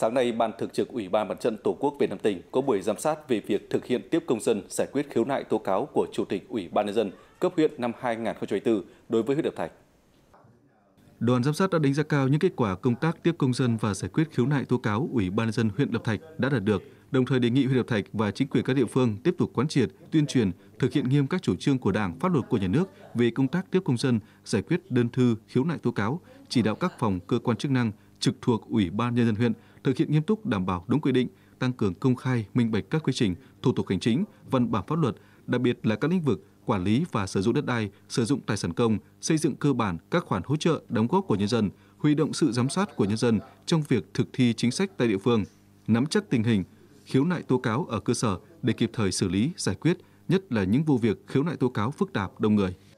Sáng nay, Ban Thường trực Ủy ban Mặt trận Tổ quốc Việt Nam tỉnh có buổi giám sát về việc thực hiện tiếp công dân giải quyết khiếu nại tố cáo của Chủ tịch Ủy ban nhân dân cấp huyện năm 2024 đối với huyện Lập Thạch. Đoàn giám sát đã đánh giá cao những kết quả công tác tiếp công dân và giải quyết khiếu nại tố cáo Ủy ban nhân dân huyện Lập Thạch đã đạt được, đồng thời đề nghị huyện Lập Thạch và chính quyền các địa phương tiếp tục quán triệt, tuyên truyền, thực hiện nghiêm các chủ trương của Đảng, pháp luật của nhà nước về công tác tiếp công dân, giải quyết đơn thư khiếu nại tố cáo, chỉ đạo các phòng cơ quan chức năng trực thuộc Ủy ban Nhân dân huyện thực hiện nghiêm túc đảm bảo đúng quy định, tăng cường công khai, minh bạch các quy trình, thủ tục hành chính, văn bản pháp luật, đặc biệt là các lĩnh vực quản lý và sử dụng đất đai, sử dụng tài sản công, xây dựng cơ bản các khoản hỗ trợ đóng góp của nhân dân, huy động sự giám sát của nhân dân trong việc thực thi chính sách tại địa phương, nắm chắc tình hình, khiếu nại tố cáo ở cơ sở để kịp thời xử lý, giải quyết, nhất là những vụ việc khiếu nại tố cáo phức tạp đông người.